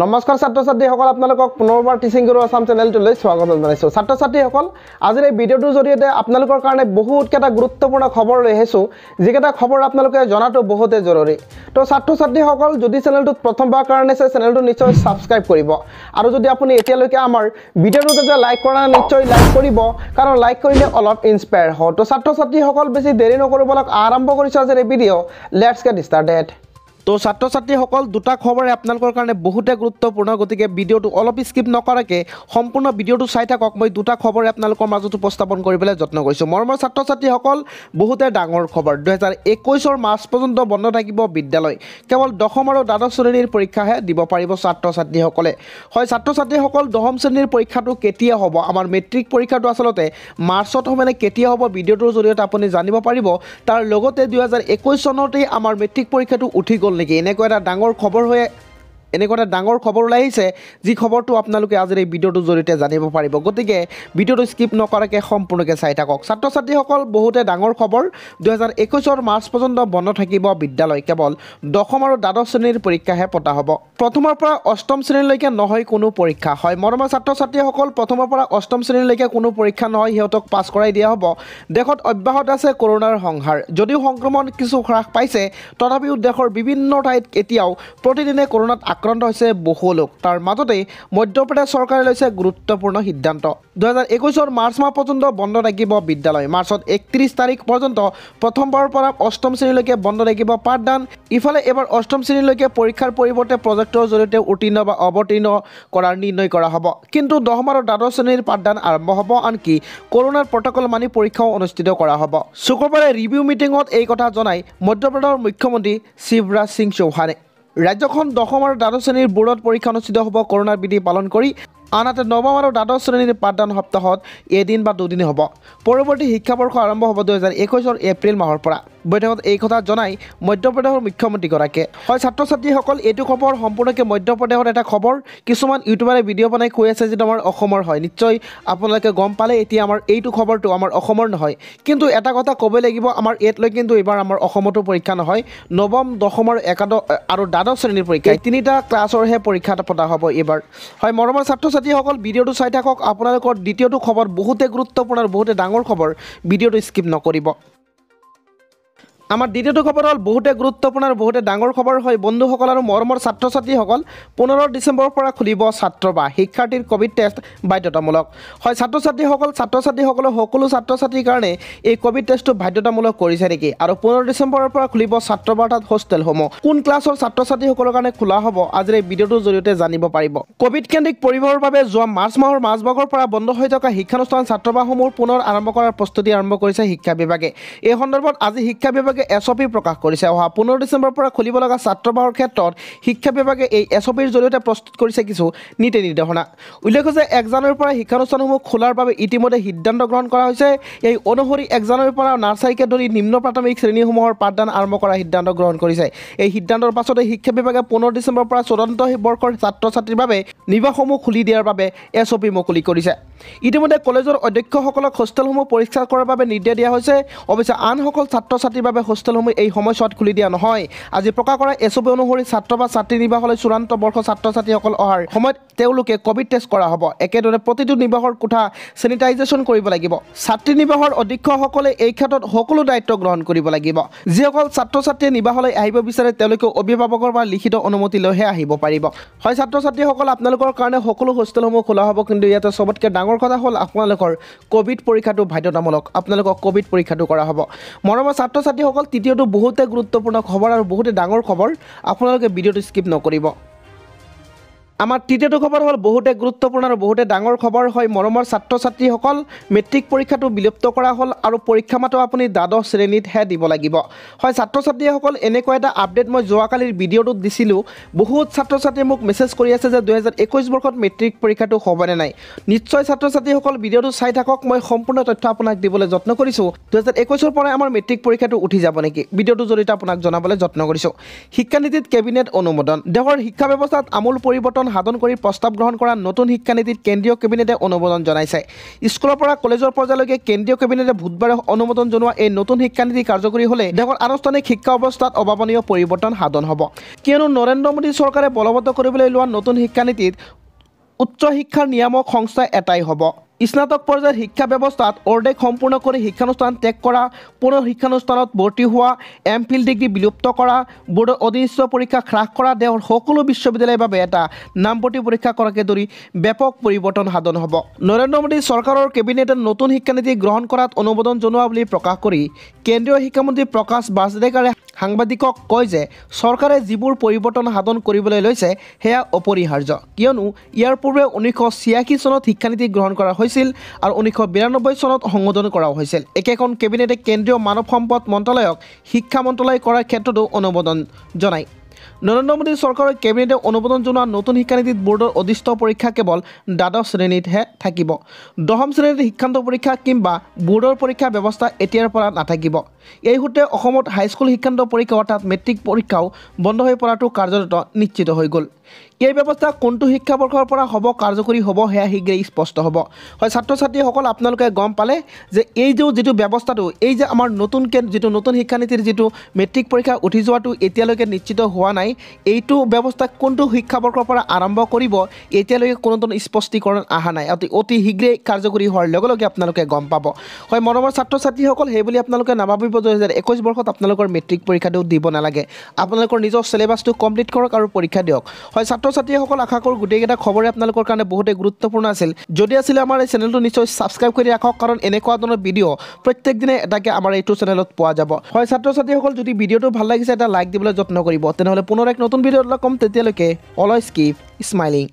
নমস্কাৰ ছাত্ৰ ছাত্ৰীসকল আপোনালোকক পুনৰবাৰ টিচিং গুৰু আছাম চেনেলটোলৈ স্বাগতম জনাইছোঁ ছাত্ৰ ছাত্ৰীসকল আজিৰ এই ভিডিঅ'টোৰ জৰিয়তে আপোনালোকৰ কাৰণে বহুতকেইটা গুৰুত্বপূৰ্ণ খবৰ লৈ আহিছোঁ যিকেইটা খবৰ আপোনালোকে জনাটো বহুতেই জৰুৰী তো ছাত্ৰ ছাত্ৰীসকল যদি চেনেলটোত প্ৰথমবাৰ কাৰণে আছে চেনেলটো নিশ্চয় ছাবস্ক্ৰাইব কৰিব আৰু যদি আপুনি এতিয়ালৈকে আমাৰ ভিডিঅ'টো যেতিয়া লাইক কৰা নিশ্চয় লাইক কৰিব কাৰণ লাইক কৰিলে অলপ ইনস্পায়াৰ হওঁ তো ছাত্ৰ ছাত্ৰীসকল বেছি দেৰি নকৰিবলৈ আৰম্ভ কৰিছোঁ আজিৰ এই ভিডিঅ' লেটছ গেট ষ্টাৰ্টেড তো ছাত্র ছাত্রী সকল দুটা খবরে আপনার কারণে বহুতে গুরুত্বপূর্ণ গতি ভিডিও অল্প স্কিপ নকরকে সম্পূর্ণ ভিডিওটি চাই থাকক মই দুটা খবর আপনার মাজত উপস্থাপন করবলে যত্ন করছো মর্মর ছাত্র ছাত্রী সকল বহুতে ডাঙর খবর দুহাজার একুশের মার্চ পর্যন্ত বন্ধ থাকিব বিদ্যালয় কেবল দশম আর দ্বাদশ শ্রেণীর পরীক্ষাহে দিব পাৰিব ছাত্র ছাত্রী সকলে হয় ছাত্র ছাত্রী সকল দশম শ্রেণীর পরীক্ষাটা কেতিয়া হব আমার মেট্রিক পরীক্ষাটো আসলতে মার্চত মানে কেতিয়া হব ভিডিওটির জড়িয়ে আপনি জানি পারিব তার লগতে দুহাজার একুশ চনতেই আমার মেট্রিক পরীক্ষাটা উঠি গল নেকি এনেকুৱা এটা ডাঙৰ খবৰ হৈ এনেকুৱা এটা ডাঙৰ খবৰ ওলাই আহিছে যি খবৰটো আপোনালোকে আজিৰ এই ভিডিঅ'টোৰ জৰিয়তে জানিব পাৰিব গতিকে ভিডিঅ'টো স্কিপ নকৰাকৈ সম্পূৰ্ণকৈ চাই থাকক ছাত্ৰ ছাত্ৰীসকল বহুতে ডাঙৰ খবৰ দুহেজাৰ একৈছৰ মাৰ্চ পৰ্যন্ত বন্ধ থাকিব বিদ্যালয় কেৱল দশম আৰু দ্বাদশ শ্ৰেণীৰ পৰীক্ষাহে পতা হ'ব প্ৰথমৰ পৰা অষ্টম শ্ৰেণীলৈকে নহয় কোনো পৰীক্ষা হয় মৰমৰ ছাত্ৰ ছাত্ৰীসকল প্ৰথমৰ পৰা অষ্টম শ্ৰেণীলৈকে কোনো পৰীক্ষা নহয় সিহঁতক পাছ কৰাই দিয়া হ'ব দেশত অব্যাহত আছে কৰোণাৰ সংহাৰ যদিও সংক্ৰমণ কিছু হ্ৰাস পাইছে তথাপিও দেশৰ বিভিন্ন ঠাইত এতিয়াও প্ৰতিদিনে কৰোণাত আক্ৰান্ত আক্ৰান্ত হৈছে বহু লোক তাৰ মাজতেই মধ্যপ্ৰদেশ চৰকাৰে লৈছে গুৰুত্বপূৰ্ণ সিদ্ধান্ত দুহেজাৰ একৈছৰ মাৰ্চ মাহ পৰ্যন্ত বন্ধ থাকিব বিদ্যালয় মাৰ্চত একত্ৰিছ তাৰিখ পৰ্যন্ত প্ৰথমবাৰৰ পৰা অষ্টম শ্ৰেণীলৈকে বন্ধ থাকিব পাঠদান ইফালে এইবাৰ অষ্টম শ্ৰেণীলৈকে পৰীক্ষাৰ পৰিৱৰ্তে প্ৰজেক্টৰ জৰিয়তে উত্তীৰ্ণ বা অৱতীৰ্ণ কৰাৰ নিৰ্ণয় কৰা হ'ব কিন্তু দহম আৰু দ্বাদশ শ্ৰেণীৰ পাঠদান আৰম্ভ হ'ব আনকি কৰোণাৰ প্ৰটকল মানি পৰীক্ষাও অনুষ্ঠিত কৰা হ'ব শুকুৰবাৰে ৰিভিউ মিটিঙত এই কথা জনাই মধ্যপ্ৰদেশৰ মুখ্যমন্ত্ৰী শিৱৰাজ সিং চৌহানে ৰাজ্যখন দশম আৰু দ্বাদশ শ্ৰেণীৰ বোৰ্ডত পৰীক্ষা অনুষ্ঠিত হ'ব কৰোণাৰ বিধি পালন কৰি আনহাতে নৱম আৰু দ্বাদশ শ্ৰেণীৰ পাঠদান সপ্তাহত এদিন বা দুদিন হ'ব পৰৱৰ্তী শিক্ষাবৰ্ষ আৰম্ভ হ'ব দুহেজাৰ একৈছৰ এপ্ৰিল মাহৰ পৰা বৈঠকত এই কথা জনাই মধ্যপ্ৰদেশৰ মুখ্যমন্ত্ৰীগৰাকীয়ে হয় ছাত্ৰ ছাত্ৰীসকল এইটো খবৰ সম্পূৰ্ণকৈ মধ্যপ্ৰদেশৰ এটা খবৰ কিছুমান ইউটিউবাৰে ভিডিঅ' বনাই কৈ আছে যে আমাৰ অসমৰ হয় নিশ্চয় আপোনালোকে গম পালে এতিয়া আমাৰ এইটো খবৰটো আমাৰ অসমৰ নহয় কিন্তু এটা কথা ক'বই লাগিব আমাৰ এইটোলৈ কিন্তু এইবাৰ আমাৰ অসমতো পৰীক্ষা নহয় নৱম দশমৰ একাদশ আৰু দ্বাদশ শ্ৰেণীৰ পৰীক্ষা তিনিটা ক্লাছৰহে পৰীক্ষা পতা হ'ব এইবাৰ হয় মৰমৰ ছাত্ৰ ছাত্ৰীসকল ভিডিঅ'টো চাই থাকক আপোনালোকৰ দ্বিতীয়টো খবৰ বহুতে গুৰুত্বপূৰ্ণ আৰু বহুতে ডাঙৰ খবৰ ভিডিঅ'টো স্কিপ নকৰিব আমাৰ দ্বিতীয়টো খবৰ হ'ল বহুতে গুৰুত্বপূৰ্ণ আৰু বহুতে ডাঙৰ খবৰ হয় বন্ধুসকল আৰু মৰমৰ ছাত্ৰ ছাত্ৰীসকল পোন্ধৰ ডিচেম্বৰৰ পৰা খুলিব ছাত্ৰ বা শিক্ষাৰ্থীৰ ক'ভিড টেষ্ট বাধ্যতামূলক হয় ছাত্ৰ ছাত্ৰীসকল ছাত্ৰ ছাত্ৰীসকলে সকলো ছাত্ৰ ছাত্ৰীৰ কাৰণে এই ক'ভিড টেষ্টটো বাধ্যতামূলক কৰিছে নেকি আৰু পোন্ধৰ ডিচেম্বৰৰ পৰা খুলিব ছাত্ৰ বা অৰ্থাৎ হোষ্টেলসমূহ কোন ক্লাছৰ ছাত্ৰ ছাত্ৰীসকলৰ কাৰণে খোলা হ'ব আজিৰ এই ভিডিঅ'টোৰ জৰিয়তে জানিব পাৰিব ক'ভিড কেন্দ্ৰিক পৰিবহৰ বাবে যোৱা মাৰ্চ মাহৰ মাজভাগৰ পৰা বন্ধ হৈ থকা শিক্ষানুষ্ঠান ছাত্ৰবাসসমূহ পুনৰ আৰম্ভ কৰাৰ প্ৰস্তুতি আৰম্ভ কৰিছে শিক্ষা বিভাগে এই সন্দৰ্ভত আজি শিক্ষা বিভাগে বিভাগে এছ অ' পি প্ৰকাশ কৰিছে অহা পোন্ধৰ ডিচেম্বৰৰ পৰা খুলিব লগা ছাত্ৰবাহৰ ক্ষেত্ৰত শিক্ষা বিভাগে এই এছ অ' পিৰ জৰিয়তে প্ৰস্তুত কৰিছে কিছু নীতি নিৰ্দেশনা উল্লেখ যে এক জানুৱাৰীৰ পৰা শিক্ষানুষ্ঠানসমূহ খোলাৰ বাবে ইতিমধ্যে সিদ্ধান্ত গ্ৰহণ কৰা হৈছে এই অনুসৰি এক জানুৱাৰীৰ পৰা নাৰ্চাৰীকে ধৰি নিম্ন প্ৰাথমিক শ্ৰেণীসমূহৰ পাঠদান আৰম্ভ কৰাৰ সিদ্ধান্ত গ্ৰহণ কৰিছে এই সিদ্ধান্তৰ পাছতে শিক্ষা বিভাগে পোন্ধৰ ডিচেম্বৰৰ পৰা চূড়ান্ত বৰ্ষৰ ছাত্ৰ ছাত্ৰীৰ বাবে নিবাসসমূহ খুলি দিয়াৰ বাবে এছ অ' পি মুকলি কৰিছে ইতিমধ্যে কলেজৰ অধ্যক্ষসকলক হোষ্টেলসমূহ পৰীক্ষা কৰাৰ বাবে নিৰ্দেশ দিয়া হৈছে অৱশ্যে আনসকল ছাত্ৰ ছাত্ৰীৰ বাবে বা হোষ্টেলসমূহ এই সময়ছোৱাত খুলি দিয়া নহয় আজি প্ৰকাশ কৰা এছ অ' পি অনুসৰি ছাত্ৰ বা ছাত্ৰী নিবাসলৈ চূড়ান্ত বৰ্ষৰ ছাত্ৰ ছাত্ৰীসকল অহাৰ সময়ত তেওঁলোকে কভিড টেষ্ট কৰা হ'ব একেদৰে প্ৰতিটো নিবাসৰ কোঠা চেনিটাইজেশ্যন কৰিব লাগিব ছাত্ৰী নিবাসৰ অধীক্ষকসকলে এই ক্ষেত্ৰত সকলো দায়িত্ব গ্ৰহণ কৰিব লাগিব যিসকল ছাত্ৰ ছাত্ৰীয়ে নিবাসলৈ আহিব বিচাৰে তেওঁলোকে অভিভাৱকৰ পৰা লিখিত অনুমতি লৈহে আহিব পাৰিব হয় ছাত্ৰ ছাত্ৰীসকল আপোনালোকৰ কাৰণে সকলো হোষ্টেলসমূহ খোলা হ'ব কিন্তু ইয়াতে চবতকৈ ডাঙৰ কথা হ'ল আপোনালোকৰ কভিড পৰীক্ষাটো বাধ্যতামূলক আপোনালোকক কভিড পৰীক্ষাটো কৰা হ'ব মৰমৰ ছাত্ৰ ছাত্ৰীসকল বন্ধুসকল তৃতীয়টো বহুতে গুৰুত্বপূৰ্ণ খবৰ আৰু বহুতে ডাঙৰ খবৰ আপোনালোকে ভিডিঅ'টো স্কিপ নকৰিব আমাৰ তৃতীয়টো খবৰ হ'ল বহুতে গুৰুত্বপূৰ্ণ আৰু বহুতে ডাঙৰ খবৰ হয় মৰমৰ ছাত্ৰ ছাত্ৰীসকল মেট্ৰিক পৰীক্ষাটো বিলুপ্ত কৰা হ'ল আৰু পৰীক্ষা মাতো আপুনি দ্বাদশ শ্ৰেণীতহে দিব লাগিব হয় ছাত্ৰ ছাত্ৰীসকল এনেকুৱা এটা আপডেট মই যোৱাকালিৰ ভিডিঅ'টোত দিছিলোঁ বহুত ছাত্ৰ ছাত্ৰীয়ে মোক মেছেজ কৰি আছে যে দুহেজাৰ একৈছ বৰ্ষত মেট্ৰিক পৰীক্ষাটো হ'বনে নাই নিশ্চয় ছাত্ৰ ছাত্ৰীসকল ভিডিঅ'টো চাই থাকক মই সম্পূৰ্ণ তথ্য আপোনাক দিবলৈ যত্ন কৰিছোঁ দুহেজাৰ একৈছৰ পৰাই আমাৰ মেট্ৰিক পৰীক্ষাটো উঠি যাব নেকি ভিডিঅ'টোৰ জৰিয়তে আপোনাক জনাবলৈ যত্ন কৰিছোঁ শিক্ষানীতিত কেবিনেট অনুমোদন দেশৰ শিক্ষা ব্যৱস্থাত আমূল পৰিৱৰ্তন সাধন কৰি প্ৰস্তাৱ গ্ৰহণ কৰা নতুন শিক্ষানীতিত কেন্দ্ৰীয় কেবিনেটে অনুমোদন জনাইছে স্কুলৰ পৰা কলেজৰ পৰ্যায়লৈকে কেন্দ্ৰীয় কেবিনেটে বুধবাৰে অনুমোদন জনোৱা এই নতুন শিক্ষানীতি কাৰ্যকৰী হ'লে দেশৰ আনুষ্ঠানিক শিক্ষা অৱস্থাত অভাৱনীয় পৰিৱৰ্তন সাধন হ'ব কিয়নো নৰেন্দ্ৰ মোদী চৰকাৰে বলবদ্ধ কৰিবলৈ লোৱা নতুন শিক্ষানীতিত উচ্চ শিক্ষাৰ নিয়ামক সংস্থা এটাই হ'ব স্নাতক পৰ্যায়ৰ শিক্ষা ব্যৱস্থাত অৰ্ধেক সম্পূৰ্ণ কৰি শিক্ষানুষ্ঠান ত্যাগ কৰা পুনৰ শিক্ষানুষ্ঠানত ভৰ্তি হোৱা এম ফিল ডিগ্ৰী বিলুপ্ত কৰা বোৰ্ডৰ অধীনিষ্ঠ পৰীক্ষা হ্ৰাস কৰা দেশৰ সকলো বিশ্ববিদ্যালয়ৰ বাবে এটা নামভৰ্তি পৰীক্ষা কৰাকে ধৰি ব্যাপক পৰিৱৰ্তন সাধন হ'ব নৰেন্দ্ৰ মোদী চৰকাৰৰ কেবিনেটে নতুন শিক্ষানীতি গ্ৰহণ কৰাত অনুমোদন জনোৱা বুলি প্ৰকাশ কৰি কেন্দ্ৰীয় শিক্ষামন্ত্ৰী প্ৰকাশ বাজদেকাৰে সাংবাদিকক কয় যে চৰকাৰে যিবোৰ পৰিৱৰ্তন সাধন কৰিবলৈ লৈছে সেয়া অপৰিহাৰ্য কিয়নো ইয়াৰ পূৰ্বে ঊনৈছশ ছিয়াশী চনত শিক্ষানীতি গ্ৰহণ কৰা হৈছিল আৰু ঊনৈছশ বিৰান্নব্বৈ চনত সংশোধন কৰাও হৈছিল একেখন কেবিনেটে কেন্দ্ৰীয় মানৱ সম্পদ মন্ত্ৰালয়ক শিক্ষা মন্ত্ৰালয় কৰাৰ ক্ষেত্ৰতো অনুমোদন জনায় নৰেন্দ্ৰ মোদী চৰকাৰৰ কেবিনেটে অনুমোদন জনোৱা নতুন শিক্ষানীতিত বোৰ্ডৰ অদিষ্ট পৰীক্ষা কেৱল দ্বাদশ শ্ৰেণীতহে থাকিব দশম শ্ৰেণীত শিক্ষান্ত পৰীক্ষা কিম্বা বোৰ্ডৰ পৰীক্ষা ব্যৱস্থা এতিয়াৰ পৰা নাথাকিব এই সূত্ৰে অসমত হাইস্কুল শিক্ষান্ত পৰীক্ষা অৰ্থাৎ মেট্ৰিক পৰীক্ষাও বন্ধ হৈ পৰাটো কাৰ্যৰত নিশ্চিত হৈ গ'ল এই ব্যৱস্থা কোনটো শিক্ষাবৰ্ষৰ পৰা হ'ব কাৰ্যকৰী হ'ব সেয়া শীঘ্ৰেই স্পষ্ট হ'ব হয় ছাত্ৰ ছাত্ৰীসকল আপোনালোকে গম পালে যে এই যে যিটো ব্যৱস্থাটো এই যে আমাৰ নতুনকৈ যিটো নতুন শিক্ষানীতিৰ যিটো মেট্ৰিক পৰীক্ষা উঠি যোৱাটো এতিয়ালৈকে নিশ্চিত হোৱা পোৱা নাই এইটো ব্যৱস্থা কোনটো শিক্ষাবৰ্ষৰ পৰা আৰম্ভ কৰিব এতিয়ালৈকে কোনো ধৰণৰ স্পষ্টীকৰণ অহা নাই অতি অতি শীঘ্ৰে কাৰ্যকৰী হোৱাৰ লগে লগে আপোনালোকে গম পাব হয় মৰমৰ ছাত্ৰ ছাত্ৰীসকল সেইবুলি আপোনালোকে নাভাবিব দুই হাজাৰ একৈছ বৰ্ষত আপোনালোকৰ মেট্ৰিক পৰীক্ষাটো দিব নালাগে আপোনালোকৰ নিজৰ চিলেবাছটো কমপ্লিট কৰক আৰু পৰীক্ষা দিয়ক হয় ছাত্ৰ ছাত্ৰীসকল আশা কৰোঁ গোটেইকেইটা খবৰে আপোনালোকৰ কাৰণে বহুতেই গুৰুত্বপূৰ্ণ আছিল যদি আছিলে আমাৰ এই চেনেলটো নিশ্চয় ছাবস্ক্ৰাইব কৰি ৰাখক কাৰণ এনেকুৱা ধৰণৰ ভিডিঅ' প্ৰত্যেক দিনে এটাকে আমাৰ এইটো চেনেলত পোৱা যাব হয় ছাত্ৰ ছাত্ৰীসকল যদি ভিডিঅ'টো ভাল লাগিছে এটা লাইক দিবলৈ যত্ন কৰিব তেনেহ'লে পুনৰ এক নতুন ভিডিঅ'ত লগ কম তেতিয়ালৈকে অলৱেজ কিপ স্মাইলিং